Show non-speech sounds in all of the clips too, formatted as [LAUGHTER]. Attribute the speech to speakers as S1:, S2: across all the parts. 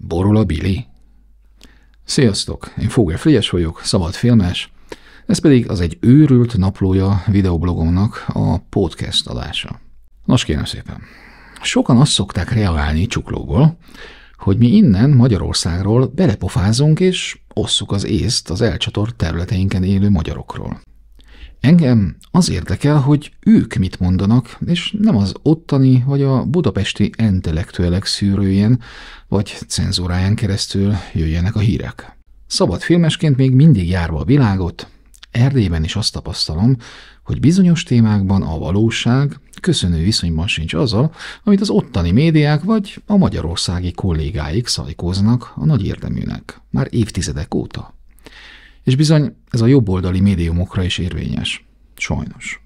S1: Borul a Billy? Sziasztok, én Fóge Frigyes vagyok, szabad filmes, ez pedig az egy őrült naplója videoblogomnak a podcast adása. Nos kérem szépen, sokan azt szokták reagálni csuklóból, hogy mi innen Magyarországról belepofázunk és osszuk az észt az elcsatort területeinken élő magyarokról. Engem az érdekel, hogy ők mit mondanak, és nem az ottani vagy a budapesti intellektuelek szűrőjén vagy cenzúráján keresztül jöjjenek a hírek. Szabad filmesként még mindig járva a világot, Erdélyben is azt tapasztalom, hogy bizonyos témákban a valóság köszönő viszonyban sincs azzal, amit az ottani médiák vagy a magyarországi kollégáik szajkóznak a nagy érdeműnek, már évtizedek óta. És bizony ez a jobboldali médiumokra is érvényes. Sajnos.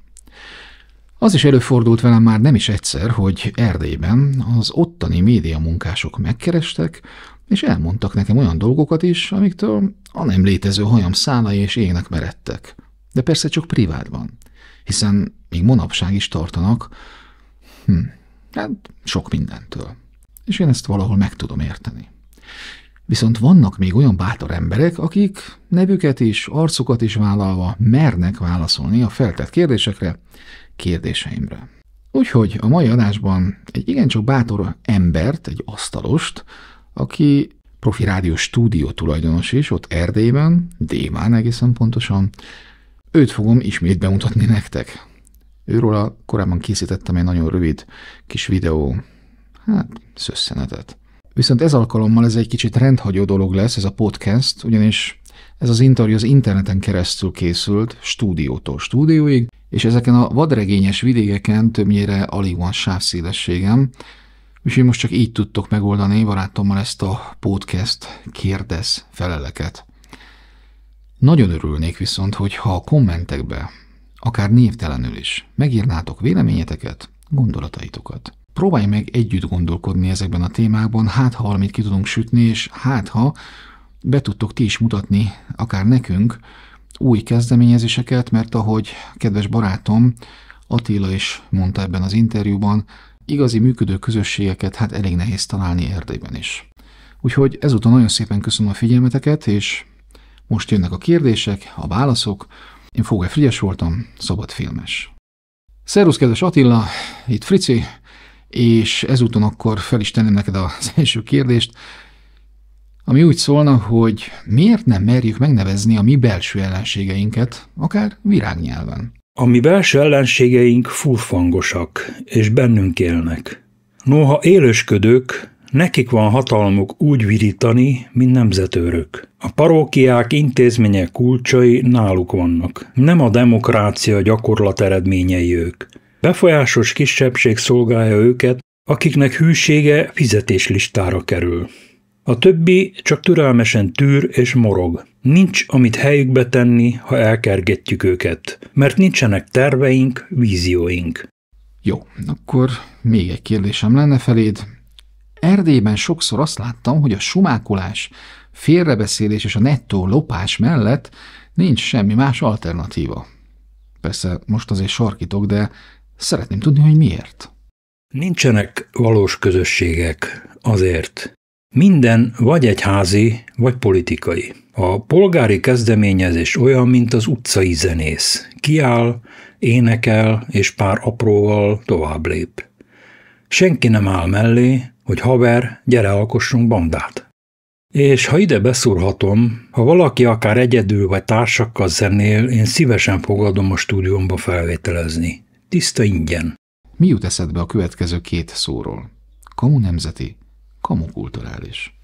S1: Az is előfordult velem már nem is egyszer, hogy Erdélyben az ottani média munkások megkerestek, és elmondtak nekem olyan dolgokat is, amiktől a nem létező hajam szálai és égnek meredtek. De persze csak privátban, hiszen még manapság is tartanak, hm, hát sok mindentől. És én ezt valahol meg tudom érteni. Viszont vannak még olyan bátor emberek, akik nevüket is, arcukat is vállalva mernek válaszolni a feltett kérdésekre, kérdéseimre. Úgyhogy a mai adásban egy igencsak bátor embert, egy asztalost, aki profi rádió stúdió tulajdonos is, ott Erdélyben, Démán egészen pontosan, őt fogom ismét bemutatni nektek. Őről a korábban készítettem egy nagyon rövid kis videó, hát szösszenetet. Viszont ez alkalommal ez egy kicsit rendhagyó dolog lesz, ez a podcast, ugyanis ez az interjú az interneten keresztül készült, stúdiótól stúdióig, és ezeken a vadregényes vidékeken többnyire alig van sávszélességem, úgyhogy most csak így tudtok megoldani barátommal ezt a podcast kérdez feleleket. Nagyon örülnék viszont, hogyha a kommentekbe, akár névtelenül is, megírnátok véleményeteket, gondolataitokat próbálj meg együtt gondolkodni ezekben a témákban, hát ha valamit ki tudunk sütni, és hát ha be tudtok ti is mutatni, akár nekünk, új kezdeményezéseket, mert ahogy kedves barátom Attila is mondta ebben az interjúban, igazi működő közösségeket hát elég nehéz találni Erdélyben is. Úgyhogy ezúttal nagyon szépen köszönöm a figyelmeteket, és most jönnek a kérdések, a válaszok. Én Fogel Frigyes voltam, szabadfilmes. Szervusz, kedves Attila, itt Frici, és ezúton akkor fel is tenném neked az [LAUGHS] első kérdést, ami úgy szólna, hogy miért nem merjük megnevezni a mi belső ellenségeinket, akár
S2: virágnyelven? A mi belső ellenségeink furfangosak, és bennünk élnek. Noha élősködők, nekik van hatalmuk úgy virítani, mint nemzetőrök. A parókiák, intézmények kulcsai náluk vannak. Nem a demokrácia gyakorlat eredményei ők. Befolyásos kisebbség szolgálja őket, akiknek hűsége fizetéslistára kerül. A többi csak türelmesen tűr és morog. Nincs, amit helyükbe tenni, ha elkergetjük őket, mert nincsenek terveink, vízióink. Jó,
S1: akkor még egy kérdésem lenne feléd. Erdélyben sokszor azt láttam, hogy a sumákolás, félrebeszélés és a nettó lopás mellett nincs semmi más alternatíva. Persze most azért sarkítok, de
S2: Szeretném tudni, hogy miért. Nincsenek valós közösségek, azért. Minden vagy egyházi, vagy politikai. A polgári kezdeményezés olyan, mint az utcai zenész. Kiáll, énekel, és pár apróval tovább lép. Senki nem áll mellé, hogy haver, gyere alkossunk bandát. És ha ide beszúrhatom, ha valaki akár egyedül vagy társakkal zenél, én szívesen fogadom a stúdiómba felvételezni. Tiszta ingyen. Mi jut eszedbe a következő két szóról? Kamu nemzeti, kamu kulturális.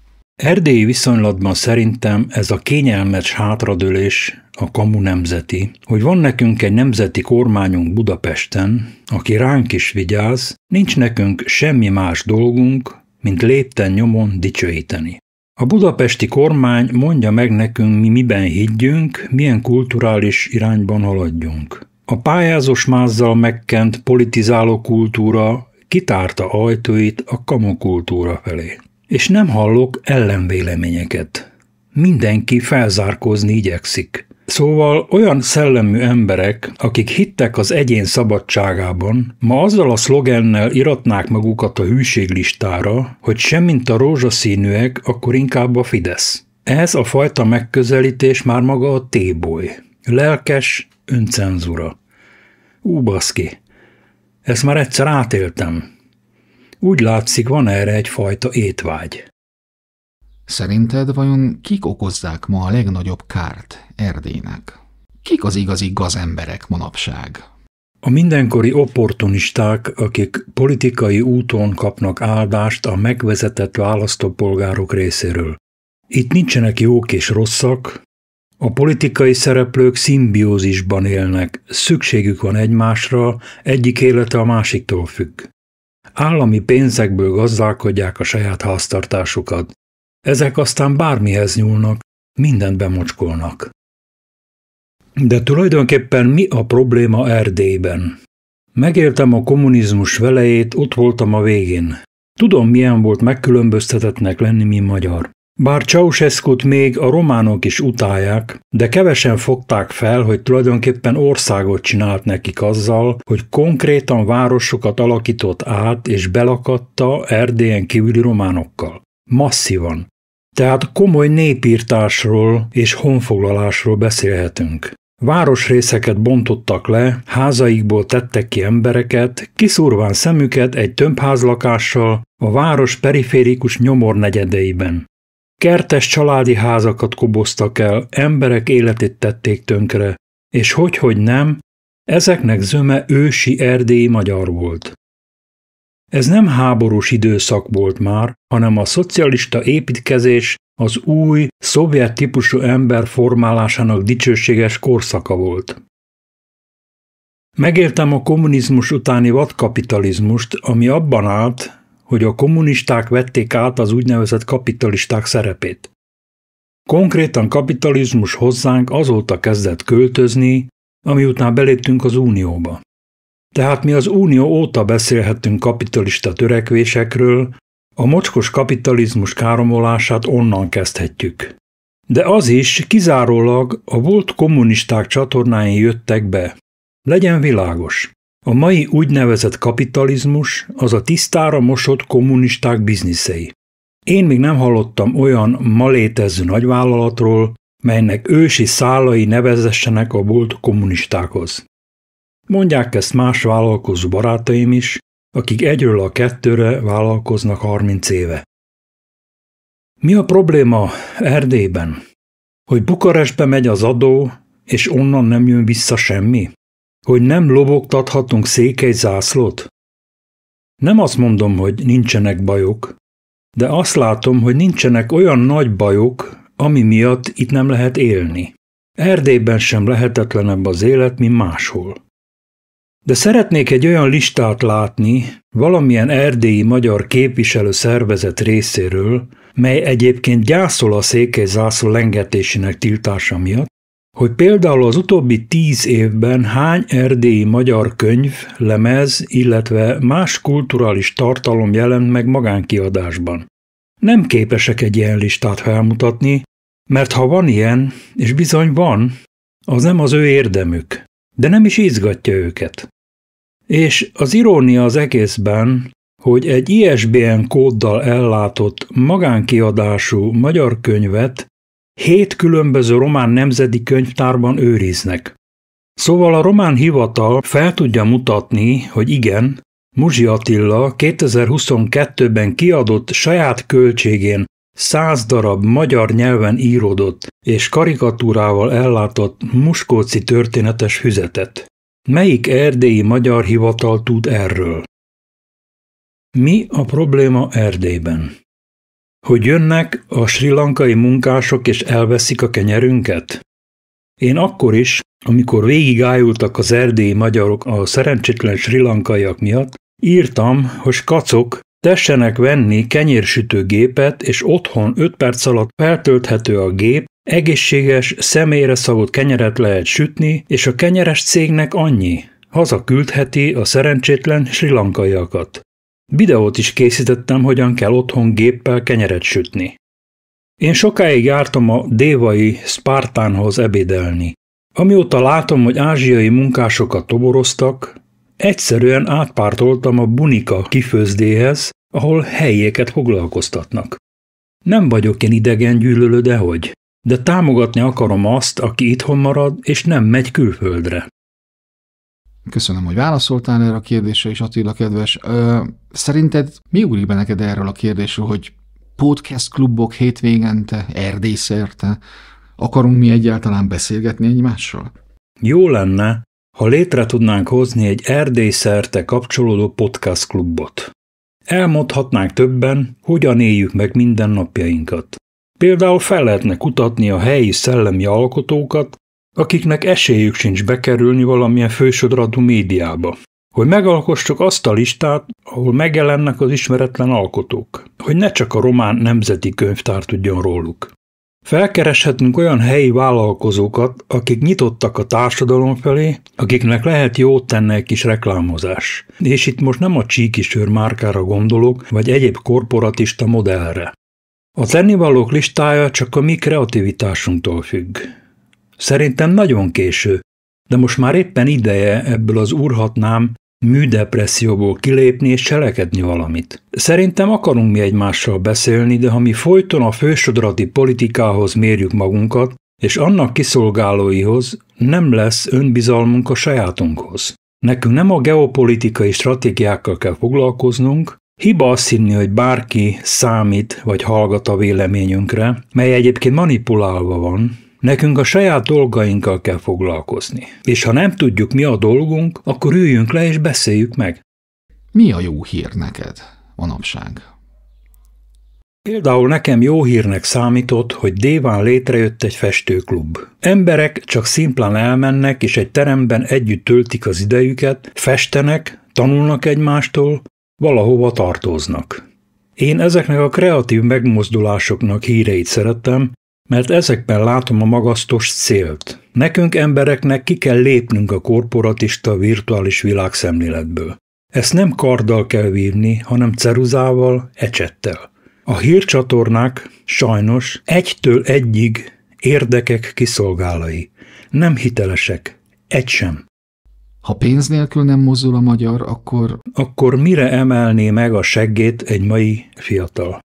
S2: Erdélyi viszonylatban szerintem ez a kényelmes hátradőlés a kamu nemzeti, hogy van nekünk egy nemzeti kormányunk Budapesten, aki ránk is vigyáz, nincs nekünk semmi más dolgunk, mint lépten nyomon dicsőíteni. A budapesti kormány mondja meg nekünk, mi miben higgyünk, milyen kulturális irányban haladjunk. A pályázós mázzal megkent politizáló kultúra kitárta ajtóit a kamukultúra felé. És nem hallok ellenvéleményeket. Mindenki felzárkózni igyekszik. Szóval olyan szellemű emberek, akik hittek az egyén szabadságában, ma azzal a szlogennel iratnák magukat a hűséglistára, hogy semmint a rózsaszínűek, akkor inkább a Fidesz. Ez a fajta megközelítés már maga a téboly. Lelkes öncenzúra. Ú, baszki, ezt már egyszer átéltem. Úgy látszik, van erre egyfajta étvágy. Szerinted vajon kik okozzák ma a legnagyobb
S1: kárt Erdének? Kik az igazi gazemberek manapság?
S2: A mindenkori opportunisták, akik politikai úton kapnak áldást a megvezetett választópolgárok részéről. Itt nincsenek jók és rosszak, a politikai szereplők szimbiózisban élnek, szükségük van egymásra, egyik élete a másiktól függ. Állami pénzekből gazdálkodják a saját háztartásukat. Ezek aztán bármihez nyúlnak, mindent bemocskolnak. De tulajdonképpen mi a probléma Erdélyben? Megéltem a kommunizmus velejét, ott voltam a végén. Tudom, milyen volt megkülönböztetetnek lenni, mi magyar. Bár Ceausescu-t még a románok is utálják, de kevesen fogták fel, hogy tulajdonképpen országot csinált nekik azzal, hogy konkrétan városokat alakított át és belakadta Erdélyen kívüli románokkal. Masszívan. Tehát komoly népírtásról és honfoglalásról beszélhetünk. Városrészeket bontottak le, házaikból tettek ki embereket, kiszúrván szemüket egy tömbházlakással a város periférikus nyomornegyedeiben. Kertes családi házakat koboztak el, emberek életét tették tönkre, és hogy hogy nem, ezeknek zöme ősi erdélyi magyar volt. Ez nem háborús időszak volt már, hanem a szocialista építkezés az új, szovjet típusú ember formálásának dicsőséges korszaka volt. Megéltem a kommunizmus utáni vadkapitalizmust, ami abban állt, hogy a kommunisták vették át az úgynevezett kapitalisták szerepét. Konkrétan kapitalizmus hozzánk azóta kezdett költözni, amiután beléptünk az Unióba. Tehát mi az Unió óta beszélhetünk kapitalista törekvésekről, a mocskos kapitalizmus káromolását onnan kezdhetjük. De az is kizárólag a volt kommunisták csatornáin jöttek be. Legyen világos. A mai úgynevezett kapitalizmus az a tisztára mosott kommunisták bizniszei. Én még nem hallottam olyan ma létező nagyvállalatról, melynek ősi szálai nevezessenek a volt kommunistákhoz. Mondják ezt más vállalkozó barátaim is, akik egyről a kettőre vállalkoznak 30 éve. Mi a probléma Erdélyben? Hogy Bukarestbe megy az adó, és onnan nem jön vissza semmi? Hogy nem lobogtathatunk székely zászlót? Nem azt mondom, hogy nincsenek bajok, de azt látom, hogy nincsenek olyan nagy bajok, ami miatt itt nem lehet élni. Erdélyben sem lehetetlenebb az élet, mint máshol. De szeretnék egy olyan listát látni valamilyen erdélyi magyar képviselő szervezet részéről, mely egyébként gyászol a székely zászló lengetésének tiltása miatt, hogy például az utóbbi tíz évben hány erdélyi magyar könyv, lemez, illetve más kulturális tartalom jelent meg magánkiadásban. Nem képesek egy ilyen listát felmutatni, mert ha van ilyen, és bizony van, az nem az ő érdemük, de nem is izgatja őket. És az irónia az egészben, hogy egy ISBN kóddal ellátott magánkiadású magyar könyvet hét különböző román nemzeti könyvtárban őriznek. Szóval a román hivatal fel tudja mutatni, hogy igen, Muzsi Attila 2022-ben kiadott saját költségén száz darab magyar nyelven íródott és karikatúrával ellátott muskóci történetes füzetet. Melyik erdélyi magyar hivatal tud erről? Mi a probléma Erdélyben? Hogy jönnek a lankai munkások és elveszik a kenyerünket? Én akkor is, amikor végigájultak az erdélyi magyarok a szerencsétlen lankaiak miatt, írtam, hogy kacok, tessenek venni kenyérsütőgépet, és otthon 5 perc alatt feltölthető a gép, egészséges, személyre szabott kenyeret lehet sütni, és a kenyeres cégnek annyi. Hazaküldheti a szerencsétlen lankaiakat. Videót is készítettem, hogyan kell otthon géppel kenyeret sütni. Én sokáig jártam a dévai Spartánhoz ebédelni. Amióta látom, hogy ázsiai munkásokat toboroztak, egyszerűen átpártoltam a bunika kifőzdéhez, ahol helyieket foglalkoztatnak. Nem vagyok én idegen gyűlölő, dehogy, de támogatni akarom azt, aki itthon marad és nem megy külföldre. Köszönöm, hogy válaszoltál
S1: erre a kérdésre is, Attila kedves. Ö, szerinted mi ugrik be neked erről a kérdésről, hogy podcast klubok hétvégente, erdészerte, akarunk mi egyáltalán
S2: beszélgetni egymással? Jó lenne, ha létre tudnánk hozni egy erdészerte kapcsolódó podcast klubot. Elmondhatnánk többen, hogyan éljük meg mindennapjainkat. Például fel lehetne kutatni a helyi szellemi alkotókat, akiknek esélyük sincs bekerülni valamilyen fősodratú médiába. Hogy megalkossuk azt a listát, ahol megjelennek az ismeretlen alkotók, hogy ne csak a román nemzeti könyvtár tudjon róluk. Felkereshetünk olyan helyi vállalkozókat, akik nyitottak a társadalom felé, akiknek lehet jót tenne egy kis reklámozás. És itt most nem a csíkisőr márkára gondolok, vagy egyéb korporatista modellre. A tennivalók listája csak a mi kreativitásunktól függ. Szerintem nagyon késő, de most már éppen ideje ebből az urhatnám műdepresszióból kilépni és cselekedni valamit. Szerintem akarunk mi egymással beszélni, de ha mi folyton a fősodrati politikához mérjük magunkat, és annak kiszolgálóihoz nem lesz önbizalmunk a sajátunkhoz. Nekünk nem a geopolitikai stratégiákkal kell foglalkoznunk, hiba azt hinni, hogy bárki számít vagy hallgat a véleményünkre, mely egyébként manipulálva van, Nekünk a saját dolgainkkal kell foglalkozni. És ha nem tudjuk, mi a dolgunk, akkor üljünk le és beszéljük meg. Mi a jó hír neked manapság? Például nekem jó hírnek számított, hogy Déván létrejött egy festőklub. Emberek csak szimplán elmennek, és egy teremben együtt töltik az idejüket, festenek, tanulnak egymástól, valahova tartoznak. Én ezeknek a kreatív megmozdulásoknak híreit szerettem, mert ezekben látom a magasztos célt. Nekünk embereknek ki kell lépnünk a korporatista virtuális világszemléletből. Ezt nem karddal kell vívni, hanem ceruzával, ecsettel. A hírcsatornák sajnos egytől egyig érdekek kiszolgálai. Nem hitelesek. Egy sem. Ha pénz nélkül nem mozdul a magyar, akkor... Akkor mire emelné meg a seggét egy mai fiatal?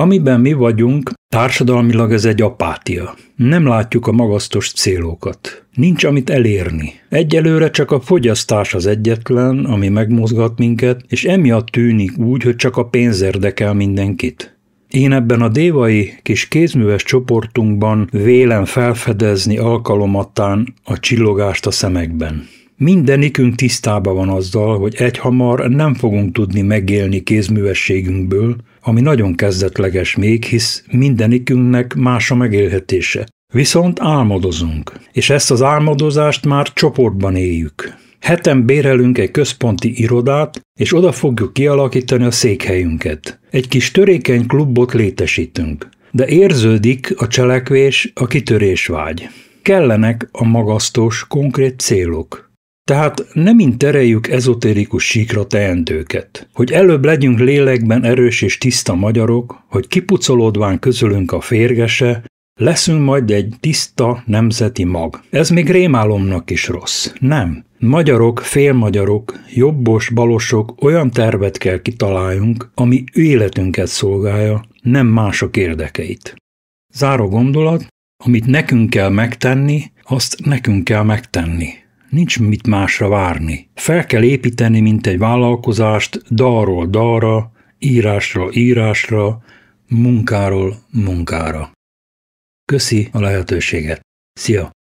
S2: Amiben mi vagyunk, társadalmilag ez egy apátia. Nem látjuk a magasztos célokat. Nincs amit elérni. Egyelőre csak a fogyasztás az egyetlen, ami megmozgat minket, és emiatt tűnik úgy, hogy csak a pénz érdekel mindenkit. Én ebben a dévai kis kézműves csoportunkban vélem felfedezni alkalomattán a csillogást a szemekben. Mindenikünk tisztában van azzal, hogy egyhamar nem fogunk tudni megélni kézművességünkből, ami nagyon kezdetleges még, hisz mindenikünknek más a megélhetése. Viszont álmodozunk, és ezt az álmodozást már csoportban éljük. Heten bérelünk egy központi irodát, és oda fogjuk kialakítani a székhelyünket. Egy kis törékeny klubot létesítünk, de érződik a cselekvés, a kitörésvágy. Kellenek a magasztos, konkrét célok. Tehát nem intereljük ezotérikus síkra teendőket, hogy előbb legyünk lélekben erős és tiszta magyarok, hogy kipucolódván közülünk a férgese, leszünk majd egy tiszta nemzeti mag. Ez még rémálomnak is rossz. Nem. Magyarok, félmagyarok, jobbos, balosok olyan tervet kell kitaláljunk, ami életünket szolgálja, nem mások érdekeit. Záró gondolat, amit nekünk kell megtenni, azt nekünk kell megtenni nincs mit másra várni. Fel kell építeni, mint egy vállalkozást, dalról dalra, írásról írásra, munkáról munkára. Köszi a lehetőséget.
S1: Szia!